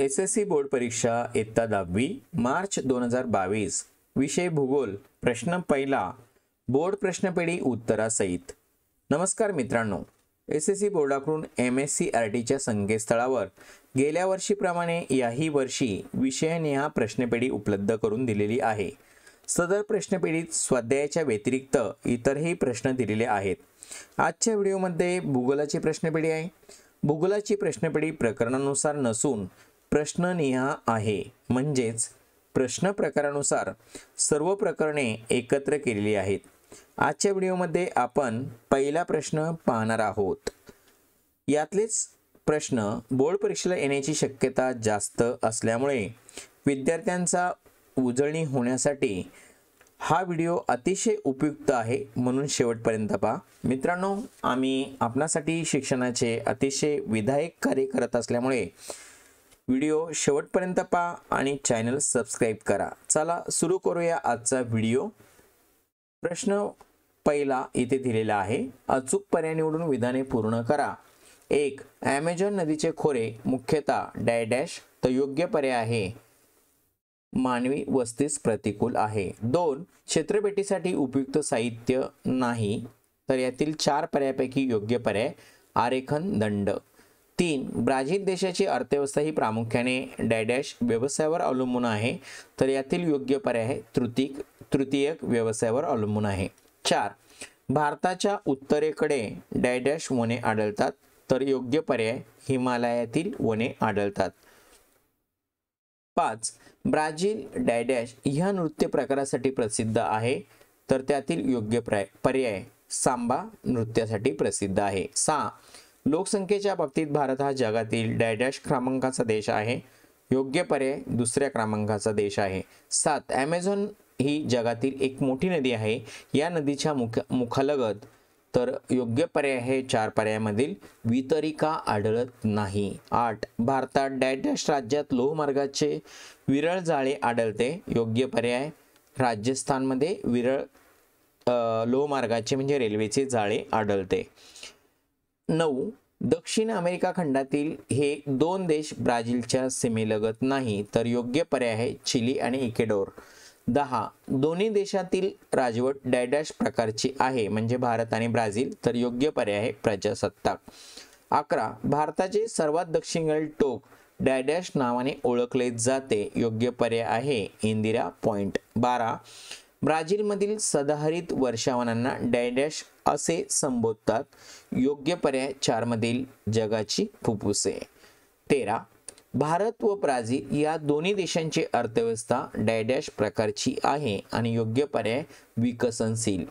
S S C board परीक्षा इत्ता दहावी मार्च दोन हजार बावीस विषय भूगोल प्रश्न पहिला बोर्ड प्रश्नपेढी उत्तरासहित नमस्कार मित्रांनो एस एस सी बोर्डाकडून एम एस सी आर टीच्या संकेतस्थळावर गेल्या वर्षीप्रमाणे याही वर्षी विषयाने हा प्रश्नपेढी उपलब्ध करून दिलेली आहे सदर प्रश्नपेढीत स्वाध्यायाच्या व्यतिरिक्त इतरही प्रश्न दिलेले आहेत आजच्या व्हिडिओमध्ये भूगोलाची प्रश्नपेढी आहे भूगोलाची प्रश्नपेढी प्रकरणानुसार नसून प्रश्ननिहा आहे म्हणजेच प्रश्न प्रकारानुसार सर्व प्रकरणे एकत्र केलेली आहेत आजच्या व्हिडिओमध्ये आपण पहिला प्रश्न पाहणार आहोत यातलेच प्रश्न बोर्ड परीक्षेला येण्याची शक्यता जास्त असल्यामुळे विद्यार्थ्यांचा उजळणी होण्यासाठी हा व्हिडिओ अतिशय उपयुक्त आहे म्हणून शेवटपर्यंत पहा मित्रांनो आम्ही आपणासाठी शिक्षणाचे अतिशय विधायक कार्य करत असल्यामुळे व्हिडिओ शेवटपर्यंत पहा आणि चॅनल सबस्क्राईब करा चला सुरू करूया आजचा व्हिडिओ प्रश्न पहिला इथे दिलेला आहे अचूक पर्याय निवडून विधाने पूर्ण करा एक ॲमेझॉन नदीचे खोरे मुख्यतः डॅ डॅश तर योग्य पर्याय आहे मानवी वस्तीस प्रतिकूल आहे दोन क्षेत्रपेटीसाठी उपयुक्त साहित्य नाही तर यातील चार पर्यायापैकी योग्य पर्याय आरेखन दंड तीन ब्राझील देशाची अर्थव्यवस्था ही प्रामुख्याने डॅडॅश व्यवसायावर अवलंबून आहे तर यातील योग्य पर्याय तृतीक तृतीयक व्यवसायावर अवलंबून आहे चार भारताच्या उत्तरेकडे डॅडॅश वने आढळतात तर योग्य पर्याय हिमालयातील वने आढळतात पाच ब्राझील डॅडॅश ह्या नृत्य प्रकारासाठी प्रसिद्ध आहे तर त्यातील योग्य पर्याय सांबा नृत्यासाठी प्रसिद्ध आहे सहा लोकसंख्येच्या बाबतीत भारत हा जगातील डॅडॅश क्रमांकाचा देश आहे योग्य पर्याय दुसऱ्या क्रमांकाचा देश आहे सात ॲमेझॉन ही जगातील एक मोठी नदी आहे या नदीच्या मुख मुखालगत तर योग्य पर्याय हे चार पर्यायामधील वितरिका आढळत नाही आठ भारतात डॅडॅश राज्यात लोहमार्गाचे विरळ जाळे आढळते योग्य पर्याय राजस्थानमध्ये विरळ लोहमार्गाचे म्हणजे रेल्वेचे जाळे आढळते नऊ दक्षिण अमेरिका खंडातील हे दोन देश ब्राझीलच्या सीमेलगत नाही तर योग्य पर्याय आहे चिली आणि इकेडोर दहा दोन्ही देशातील राजवट डॅडॅश प्रकारची आहे म्हणजे भारत आणि ब्राझील तर योग्य पर्याय आहे प्रजासत्ताक अकरा भारताचे सर्वात दक्षिण टोक डॅडॅश नावाने ओळखले जाते योग्य पर्याय आहे इंदिरा पॉइंट बारा ब्राझीलमधील सदाहरित वर्षावनांना डॅडॅश असे संबोधतात योग्य पर्याय चारमधील जगाची फुफ्फुसे तेरा भारत व ब्राझील या दोन्ही देशांची अर्थव्यवस्था डॅडॅश प्रकारची आहे आणि योग्य पर्याय विकसनशील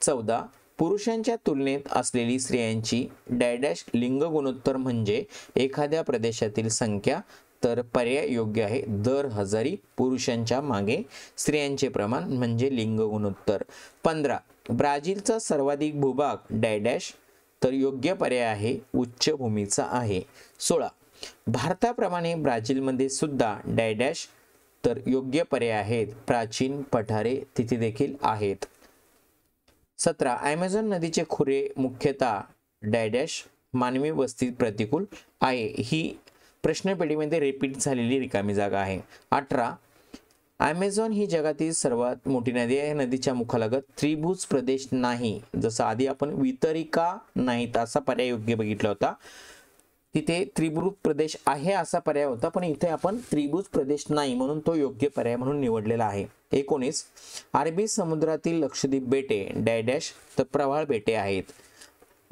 चौदा पुरुषांच्या तुलनेत असलेली स्त्रियांची डॅडॅश लिंग गुणोत्तर म्हणजे एखाद्या प्रदेशातील संख्या तर पर्याय योग्य आहे दर हजारी पुरुषांच्या मागे स्त्रियांचे प्रमाण म्हणजे लिंग गुणोत्तर पंधरा ब्राझीलचा सर्वाधिक भूभाग डॅडॅश तर योग्य पर्याय आहे उच्च भूमीचा आहे सोळा भारताप्रमाणे ब्राझीलमध्ये सुद्धा डॅडॅश तर योग्य पर्याय आहेत प्राचीन पठारे तिथे देखील आहेत सतरा ॲमेझॉन नदीचे खुरे मुख्यतः डॅडॅश मानवी वस्तीत प्रतिकूल आहे ही प्रश्नपेढीमध्ये रिपीट झालेली रिकामी जागा आहे अठरा ॲमेझॉन ही जगातील सर्वात मोठी नदी आहे नदीच्या मुखालगत त्रिभुज प्रदेश नाही जसं आधी आपण वितरिका नाहीत असा पर्याय योग्य बघितला होता तिथे त्रिभुज प्रदेश आहे असा पर्याय होता पण इथे आपण त्रिभुज प्रदेश नाही म्हणून तो योग्य पर्याय म्हणून निवडलेला आहे एकोणीस अरबी समुद्रातील लक्षद्वीप बेटे डॅडॅश तर प्रवाळ बेटे आहेत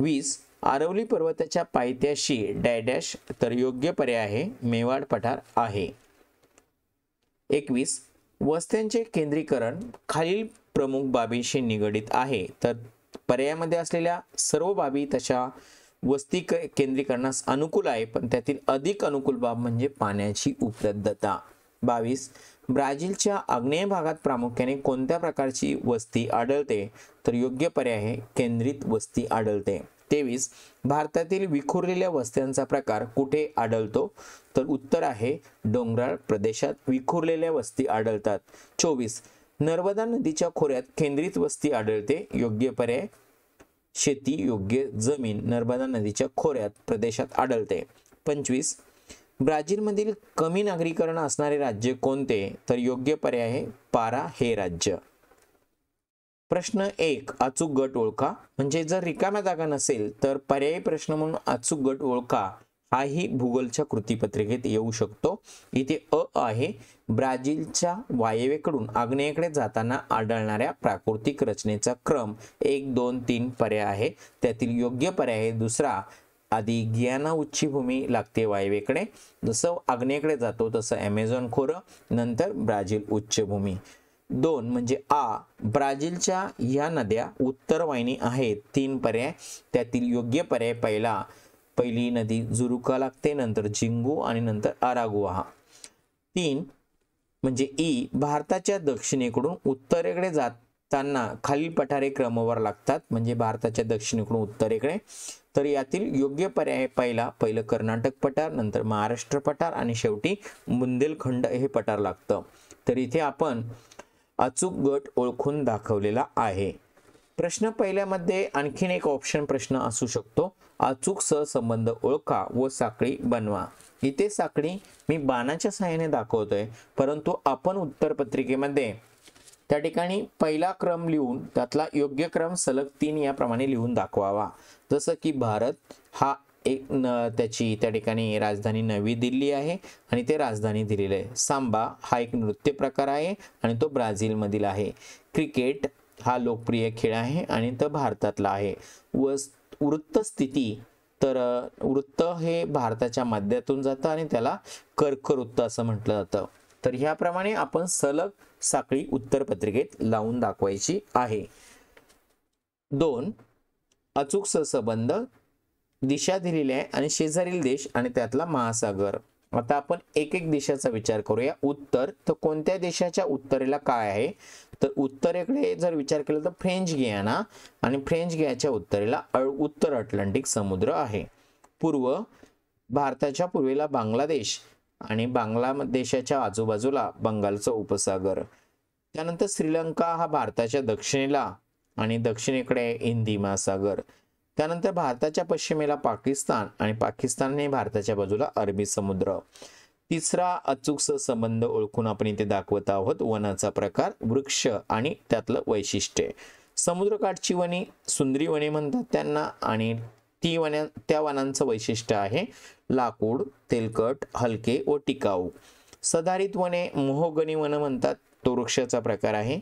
वीस आरवली पर्वताच्या पायथ्याशी डॅडॅश तर योग्य पर्याय आहे मेवाड पठार आहे एकवीस वस्त्यांचे केंद्रीकरण खालील प्रमुख बाबींशी निगडित आहे तर पर्यायामध्ये असलेल्या सर्व बाबी तशा वस्ती केंद्रीकरणास अनुकूल आहे पण त्यातील अधिक अनुकूल बाब म्हणजे पाण्याची उपलब्धता बावीस ब्राझीलच्या आग्नेय भागात प्रामुख्याने कोणत्या प्रकारची वस्ती आढळते तर योग्य पर्याय आहे केंद्रित वस्ती आढळते तेवीस भारतातील विखुरलेल्या वस्त्यांचा प्रकार कुठे आढळतो तर उत्तर आहे डोंगराळ प्रदेशात विखुरलेल्या वस्ती आढळतात चोवीस नर्मदा नदीच्या खोऱ्यात केंद्रित वस्ती आढळते योग्य पर्याय शेती योग्य जमीन नर्मदा नदीच्या खोऱ्यात प्रदेशात आढळते पंचवीस ब्राझीलमधील कमी नागरीकरण असणारे राज्य कोणते तर योग्य पर्याय आहे पारा हे राज्य प्रश्न एक अचूक गट ओळखा म्हणजे जर रिकाम्या जागा नसेल तर पर्यायी प्रश्न म्हणून अचूक गट ओळखा हाही भूगोलच्या कृतीपत्रिकेत येऊ शकतो इथे अ आहे ब्राझीलच्या वायव्येकडून आग्नेयकडे जाताना आढळणाऱ्या प्राकृतिक रचनेचा क्रम एक दोन तीन पर्याय आहे त्यातील योग्य पर्याय दुसरा आधी गियाना उच्ची भूमी लागते वायवेकडे जसं आग्नेकडे जातो तसं अमेझॉन खोरं नंतर ब्राझील उच्च भूमी दोन म्हणजे आ ब्राझीलच्या या नद्या उत्तरवाहिनी आहेत तीन पर्याय त्यातील योग्य पर्याय पहिला पहिली नदी जुरुका लागते नंतर जिंगू आणि नंतर आरागुआ तीन म्हणजे ई भारताच्या दक्षिणेकडून उत्तरेकडे जाताना खालील पठारे क्रमवार लागतात म्हणजे भारताच्या दक्षिणेकडून उत्तरेकडे तर यातील योग्य पर्याय पहिला पहिलं कर्नाटक पठार नंतर महाराष्ट्र पठार आणि शेवटी बुंदेलखंड हे पठार लागतं तर इथे आपण अचूक गट ओळखून दाखवलेला आहे प्रश्न पहिल्यामध्ये आणखीन एक ऑप्शन प्रश्न असू शकतो अचूक सहसंबंध ओळखा व साखळी बनवा इथे साखळी मी बाणाच्या सहाय्याने दाखवतोय परंतु आपण उत्तर पत्रिकेमध्ये त्या ठिकाणी पहिला क्रम लिहून त्यातला योग्य क्रम सलग तीन याप्रमाणे लिहून दाखवावा जसं की भारत हा एक न त्याची त्या ठिकाणी राजधानी नवी दिल्ली आहे आणि ते राजधानी दिलेलं आहे सांबा हा एक नृत्य प्रकार आहे आणि तो ब्राझीलमधील आहे क्रिकेट हा लोकप्रिय खेळ आहे आणि तो भारतातला आहे व वृत्तस्थिती तर वृत्त हे भारताच्या माध्यमातून जातं आणि त्याला कर्कवृत्त असं म्हटलं जातं तर ह्याप्रमाणे आपण सलग साखळी उत्तर पत्रिकेत लावून दाखवायची आहे दोन अचूक सहसंबंध दिशा दिलेली आहे आणि शेजारील देश आणि त्यातला महासागर आता आपण एक एक दिशाचा विचार करूया उत्तर तर कोणत्या देशाच्या उत्तरेला काय आहे तर उत्तरेकडे जर विचार केला तर फ्रेंच गियाना आणि फ्रेंच गियाच्या उत्तरेला उत्तर अटलांटिक समुद्र आहे पूर्व भारताच्या पूर्वेला बांगलादेश आणि देशाच्या आजूबाजूला बंगालचा उपसागर त्यानंतर श्रीलंका हा भारताच्या दक्षिणेला आणि दक्षिणेकडे हिंदी महासागर त्यानंतर भारताच्या पश्चिमेला पाकिस्तान आणि पाकिस्तानने भारताच्या बाजूला अरबी समुद्र तिसरा अचूक संबंध ओळखून आपण इथे दाखवत आहोत वनाचा प्रकार वृक्ष आणि त्यातलं वैशिष्ट्य समुद्रकाठची वने सुंदरी वने म्हणतात त्यांना आणि ती वन्या त्या वनांचं वैशिष्ट्य आहे लाकूड तेलकट हलके व टिकाऊ सधारित वने मोहगणी वन म्हणतात तो वृक्षाचा प्रकार आहे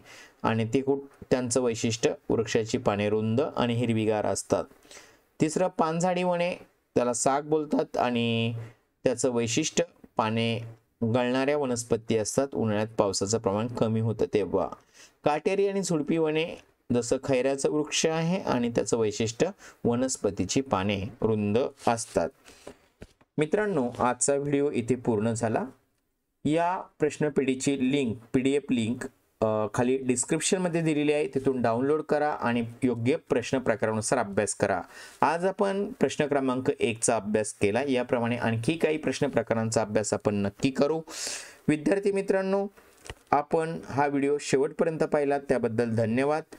आणि ते कुठ त्यांचं वैशिष्ट्य वृक्षाची पाने रुंद आणि हिरवीगार असतात तिसरं पानझाडी वणे त्याला साग बोलतात आणि त्याचं वैशिष्ट्य पाने गळणाऱ्या वनस्पती असतात उन्हाळ्यात पावसाचं प्रमाण कमी होतं तेव्हा काटेरी आणि झुडपी वने जसं खैऱ्याचं वृक्ष आहे आणि त्याचं वैशिष्ट्य वनस्पतीची पाने रुंद असतात मित्रांनो आजचा व्हिडिओ इथे पूर्ण झाला या प्रश्नपेढीची link P D F link खाली डिस्क्रिप्शनमध्ये दिलेली आहे तिथून डाउनलोड करा आणि योग्य प्रश्न प्रकारानुसार अभ्यास करा आज आपण प्रश्न क्रमांक एकचा अभ्यास केला याप्रमाणे आणखी काही प्रश्न प्रकारांचा अभ्यास आपण नक्की करू विद्यार्थी मित्रांनो आपण हा व्हिडिओ शेवटपर्यंत पाहिला त्याबद्दल धन्यवाद